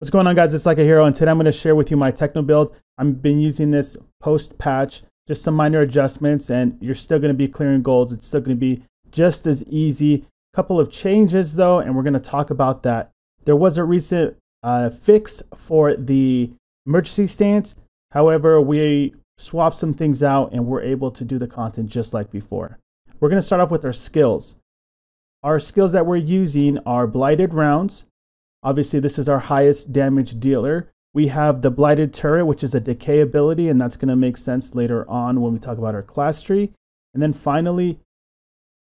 What's going on guys, it's Like a Hero and today I'm going to share with you my techno build. I've been using this post patch, just some minor adjustments and you're still going to be clearing goals. It's still going to be just as easy. Couple of changes though and we're going to talk about that. There was a recent uh, fix for the emergency stance. However, we swapped some things out and we're able to do the content just like before. We're going to start off with our skills. Our skills that we're using are blighted rounds, Obviously, this is our highest damage dealer. We have the Blighted Turret, which is a decay ability, and that's going to make sense later on when we talk about our class tree. And then finally,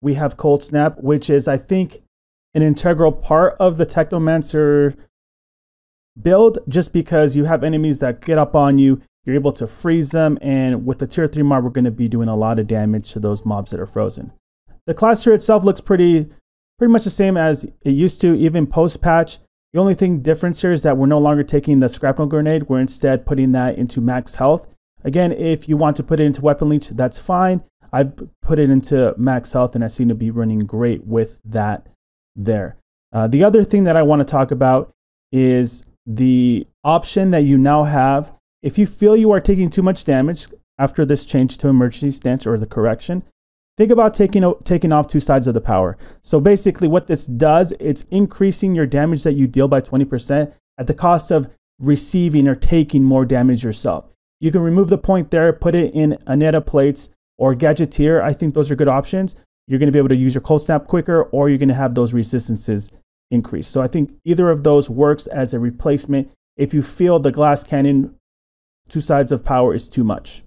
we have Cold Snap, which is, I think, an integral part of the Technomancer build just because you have enemies that get up on you, you're able to freeze them, and with the tier 3 mob, we're going to be doing a lot of damage to those mobs that are frozen. The class tree itself looks pretty, pretty much the same as it used to, even post-patch. The only thing difference here is that we're no longer taking the scrapnel grenade, we're instead putting that into max health. Again, if you want to put it into weapon leech, that's fine. i put it into max health and I seem to be running great with that there. Uh, the other thing that I want to talk about is the option that you now have. If you feel you are taking too much damage after this change to emergency stance or the correction, Think about taking, taking off two sides of the power. So basically what this does, it's increasing your damage that you deal by 20% at the cost of receiving or taking more damage yourself. You can remove the point there, put it in Aneta plates or Gadgeteer. I think those are good options. You're going to be able to use your cold snap quicker or you're going to have those resistances increase. So I think either of those works as a replacement if you feel the glass cannon two sides of power is too much.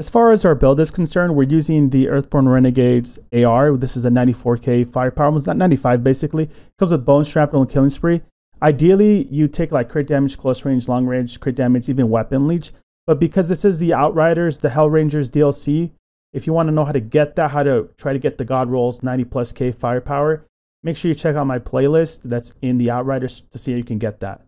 As far as our build is concerned, we're using the Earthborn Renegade's AR. This is a 94k firepower, almost not 95 basically. It comes with Bone shrapnel and Killing Spree. Ideally, you take like crit damage, close range, long range, crit damage, even weapon leech. But because this is the Outriders, the Hellrangers DLC, if you want to know how to get that, how to try to get the God Rolls 90 plus K firepower, make sure you check out my playlist that's in the Outriders to see how you can get that.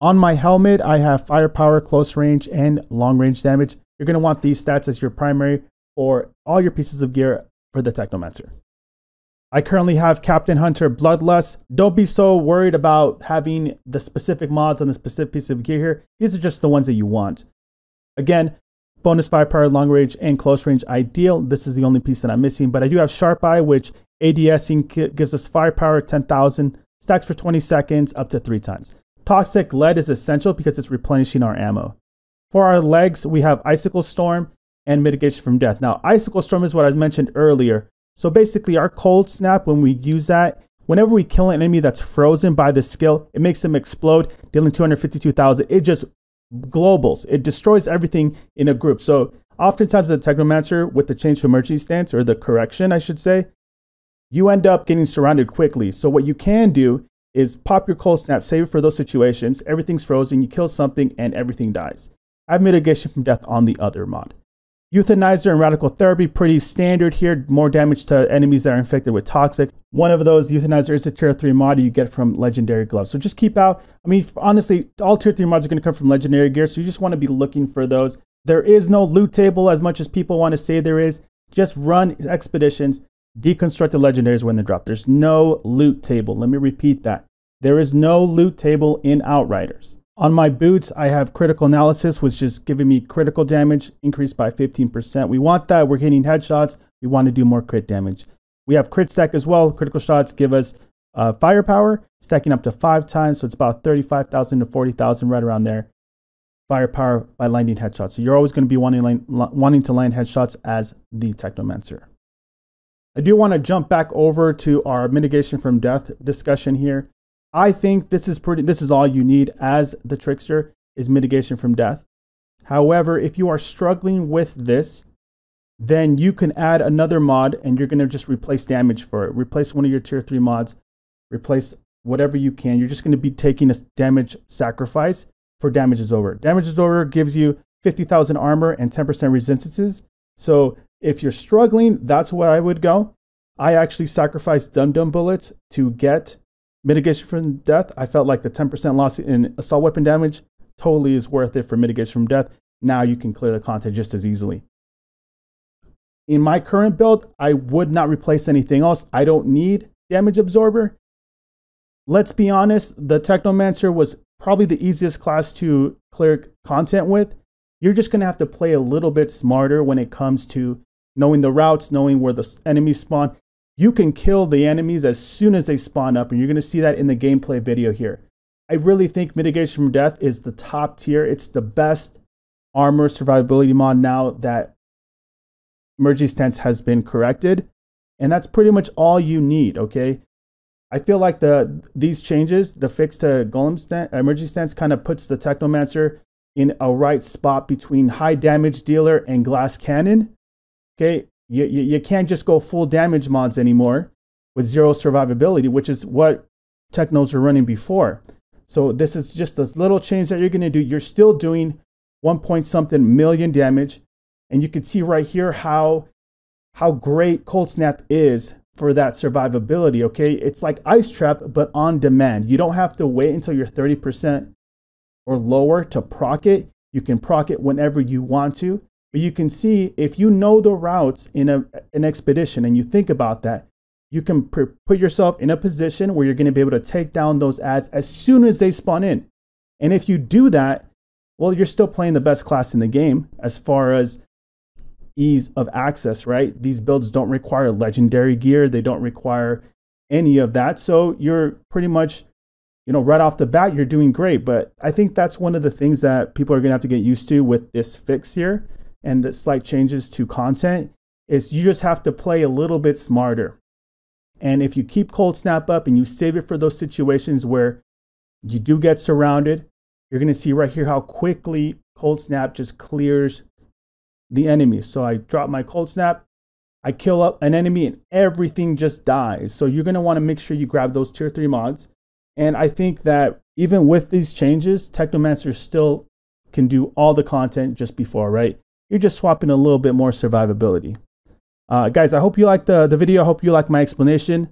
On my helmet, I have firepower, close range, and long range damage. You're going to want these stats as your primary or all your pieces of gear for the Technomancer. I currently have Captain Hunter Bloodlust. Don't be so worried about having the specific mods on the specific piece of gear here. These are just the ones that you want. Again, bonus firepower, long range, and close range ideal. This is the only piece that I'm missing, but I do have Sharp Eye, which ADSing gives us firepower 10,000, stacks for 20 seconds, up to three times. Toxic lead is essential because it's replenishing our ammo. For our legs, we have Icicle Storm and Mitigation from Death. Now, Icicle Storm is what I mentioned earlier. So basically, our Cold Snap, when we use that, whenever we kill an enemy that's frozen by the skill, it makes them explode, dealing 252,000. It just globals. It destroys everything in a group. So oftentimes the Technomancer, with the change to emergency stance, or the correction, I should say, you end up getting surrounded quickly. So what you can do is pop your cold snap, save it for those situations. Everything's frozen, you kill something, and everything dies have mitigation from death on the other mod. Euthanizer and radical therapy, pretty standard here. More damage to enemies that are infected with toxic. One of those, euthanizer, is a tier 3 mod you get from legendary gloves. So just keep out. I mean, honestly, all tier 3 mods are going to come from legendary gear, so you just want to be looking for those. There is no loot table as much as people want to say there is. Just run expeditions, deconstruct the legendaries when they drop. There's no loot table. Let me repeat that. There is no loot table in Outriders. On my boots, I have critical analysis, which is giving me critical damage increased by 15%. We want that. We're hitting headshots. We want to do more crit damage. We have crit stack as well. Critical shots give us uh, firepower, stacking up to five times. So it's about 35,000 to 40,000, right around there. Firepower by landing headshots. So you're always going to be wanting, wanting to land headshots as the Technomancer. I do want to jump back over to our mitigation from death discussion here. I think this is pretty this is all you need as the trickster is mitigation from death. However, if you are struggling with this, then you can add another mod and you're going to just replace damage for it. Replace one of your tier 3 mods, replace whatever you can. You're just going to be taking a damage sacrifice for damage is over. Damage is over gives you 50,000 armor and 10% resistances. So if you're struggling, that's where I would go. I actually sacrificed Dum Dum Bullets to get Mitigation from death, I felt like the 10% loss in assault weapon damage totally is worth it for mitigation from death. Now you can clear the content just as easily. In my current build, I would not replace anything else. I don't need damage absorber. Let's be honest, the Technomancer was probably the easiest class to clear content with. You're just going to have to play a little bit smarter when it comes to knowing the routes, knowing where the enemies spawn, you can kill the enemies as soon as they spawn up, and you're gonna see that in the gameplay video here. I really think Mitigation from Death is the top tier. It's the best armor survivability mod now that emergency stance has been corrected. And that's pretty much all you need, okay? I feel like the these changes, the fix to Golem uh, stance, emergency stance kind of puts the Technomancer in a right spot between high damage dealer and glass cannon. Okay, you, you, you can't just go full damage mods anymore with zero survivability, which is what Technos were running before. So this is just this little change that you're going to do. You're still doing one point something million damage. And you can see right here how, how great Cold Snap is for that survivability, okay? It's like Ice Trap, but on demand. You don't have to wait until you're 30% or lower to proc it. You can proc it whenever you want to. But you can see if you know the routes in a, an expedition and you think about that, you can put yourself in a position where you're going to be able to take down those ads as soon as they spawn in. And if you do that, well, you're still playing the best class in the game as far as ease of access, right? These builds don't require legendary gear, they don't require any of that. So you're pretty much, you know, right off the bat, you're doing great. But I think that's one of the things that people are going to have to get used to with this fix here and the slight changes to content is you just have to play a little bit smarter. And if you keep cold snap up and you save it for those situations where you do get surrounded, you're going to see right here how quickly cold snap just clears the enemy. So I drop my cold snap, I kill up an enemy and everything just dies. So you're going to want to make sure you grab those tier 3 mods. And I think that even with these changes, Technomancer still can do all the content just before, right? You're just swapping a little bit more survivability. Uh, guys, I hope you liked the, the video. I hope you liked my explanation.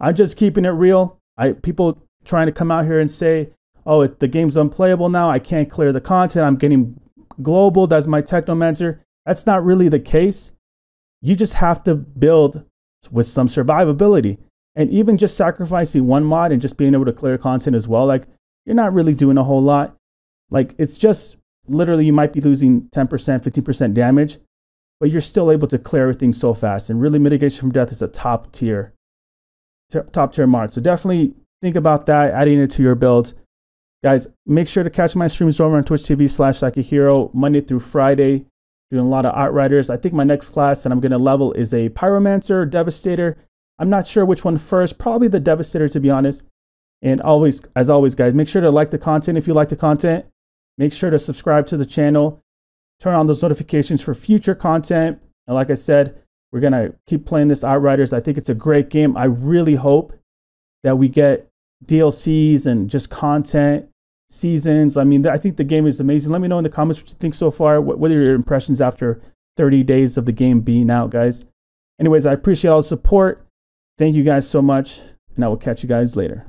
I'm just keeping it real. I People trying to come out here and say, oh, it, the game's unplayable now. I can't clear the content. I'm getting global. That's my technomancer. That's not really the case. You just have to build with some survivability. And even just sacrificing one mod and just being able to clear content as well, like you're not really doing a whole lot. Like it's just literally you might be losing 10%, 15% damage, but you're still able to clear everything so fast. And really mitigation from death is a top tier, top tier mark. So definitely think about that, adding it to your build. Guys, make sure to catch my streams over on Twitch TV slash like a hero Monday through Friday. Doing a lot of art writers. I think my next class that I'm going to level is a Pyromancer, Devastator. I'm not sure which one first, probably the Devastator to be honest. And always, as always, guys, make sure to like the content if you like the content. Make sure to subscribe to the channel, turn on those notifications for future content. And like I said, we're going to keep playing this Outriders. I think it's a great game. I really hope that we get DLCs and just content, seasons. I mean, I think the game is amazing. Let me know in the comments what you think so far. What, are your impressions after 30 days of the game being out, guys? Anyways, I appreciate all the support. Thank you guys so much, and I will catch you guys later.